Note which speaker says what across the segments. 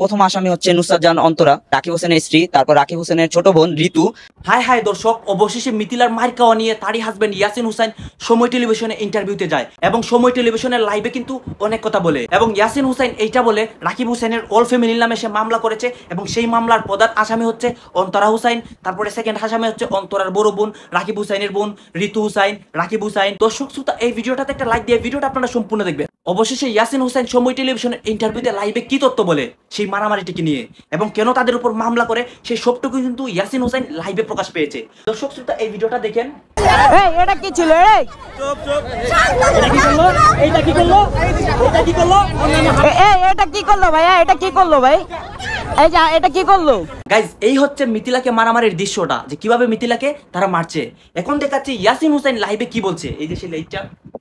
Speaker 1: প্রথম আসামি হচ্ছে নুসরাত জান অন্তরা রাকিব হোসেনের স্ত্রী তারপর রাকিব হোসেনের ছোট বোন ঋতু হাই হাই দর্শক অবশেষে মিথিলার মার্কাওয়া নিয়ে তারই হাজবেন্ড ইয়াসিন হুসেন সময় টেলিভিশনে ইন্টারভিউতে যায় এবং সময় টেলিভিশনের লাইভে কিন্তু অনেক কথা বলে এবং ইয়াসিন হুসেন এইটা বলে রাকিব হুসেনের অল ফ্যামিলির নামে সে মামলা করেছে এবং সেই মামলার প্রধান আসামি হচ্ছে অন্তরা হুসাইন তারপরে সেকেন্ড আসামি হচ্ছে অন্তরার বড় বোন রাকিব হুসাইনের বোন ঋতু হুসাইন রাকিব হুসাইন দর্শক শ্রোতা এই ভিডিওটাতে একটা লাইক দিয়ে ভিডিওটা আপনারা সম্পূর্ণ দেখবেন অবশেষে ইয়াসিন হোসেন সময় টেলিভিশনের ইন্টারভিউতে লাইভে কি তথ্য বলে সেই মারামারিটিকে নিয়ে এবং কেন তাদের উপর মামলা করে সেই সবটুকু কিন্তু ইয়াসিন হোসেন লাইভে প্রকাশ পেয়েছে দর্শক শ্রোতা এই ভিডিওটা দেখেন এটা কি ছিল এটা কি করলো এই ভাই এটা কি করলো ভাই এটা কি করলো গাইজ এই হচ্ছে মিথিলাকে মারামারির দৃশ্যটা যে কিভাবে মিথিলাকে তারা মারছে এখন দেখাচ্ছি ইয়াসিন হোসেন লাইভে কি বলছে এই যে সেই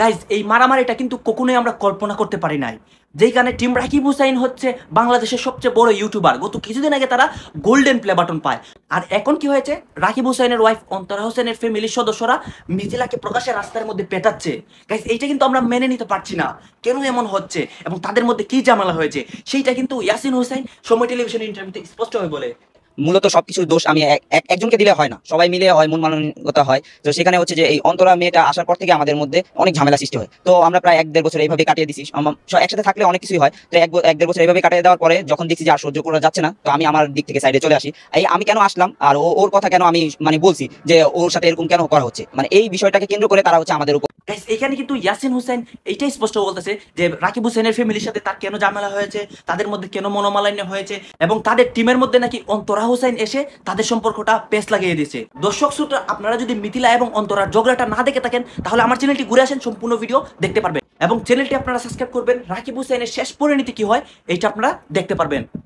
Speaker 1: গাইজ এই মারামারিটা কিন্তু কখনোই আমরা কল্পনা করতে পারি নাই যেই কারণে টিম রাকিব হুসাইন হচ্ছে বাংলাদেশের সবচেয়ে বড় ইউটিউবার গত কিছুদিন আগে তারা গোল্ডেন প্লে বাটন পায় আর এখন কি হয়েছে রাকিব হুসাইনের ওয়াইফ অন্তরা হোসেনের ফ্যামিলির সদস্যরা মিথিলাকে প্রকাশ্যে রাস্তার মধ্যে পেটাচ্ছে গাইজ এইটা কিন্তু আমরা মেনে নিতে পারছি না কেন এমন হচ্ছে এবং তাদের মধ্যে কি ঝামেলা হয়েছে সেইটা কিন্তু ইয়াসিন
Speaker 2: হুসাইন সময় টেলিভিশন ইন্টারভিউতে স্পষ্ট হয়ে বলে মূলত সবকিছুর দোষ আমি একজনকে দিলে হয় না সবাই মিলে হয় মন মানবতা হয় তো সেখানে হচ্ছে যে এই অন্তরা মেয়েটা আসার পর থেকে আমাদের মধ্যে অনেক ঝামেলা সৃষ্টি হয় তো আমরা প্রায় এক দেড় বছর এইভাবে কাটিয়ে দিছি একসাথে থাকলে অনেক কিছুই হয় তো এক দেড় বছর এইভাবে কাটিয়ে দেওয়ার পরে যখন দেখছি যে আর সহ্য করা যাচ্ছে না তো আমি আমার দিক থেকে সাইডে চলে আসি এই আমি কেন আসলাম আর ওর কথা কেন আমি মানে বলছি যে ওর সাথে এরকম কেন করা হচ্ছে মানে এই বিষয়টাকে কেন্দ্র করে তারা হচ্ছে আমাদের উপর
Speaker 1: এখানে কিন্তু ইয়াসিন হুসেন এইটাই স্পষ্ট বলতেছে যে রাকিব হুসেনের ফ্যামিলির সাথে তার কেন ঝামেলা হয়েছে তাদের মধ্যে কেন মনোমালান্য হয়েছে এবং তাদের টিমের মধ্যে নাকি অন্তরা হুসাইন এসে তাদের সম্পর্কটা পেস লাগিয়ে দিয়েছে দর্শক শ্রোতা আপনারা যদি মিথিলা এবং অন্তরার ঝগড়াটা না দেখে থাকেন তাহলে আমার চ্যানেলটি ঘুরে আসেন সম্পূর্ণ ভিডিও
Speaker 2: দেখতে পারবেন এবং চ্যানেলটি আপনারা সাবস্ক্রাইব করবেন রাকিব হুসাইনের শেষ পরিণতি কি হয় এইটা আপনারা দেখতে পারবেন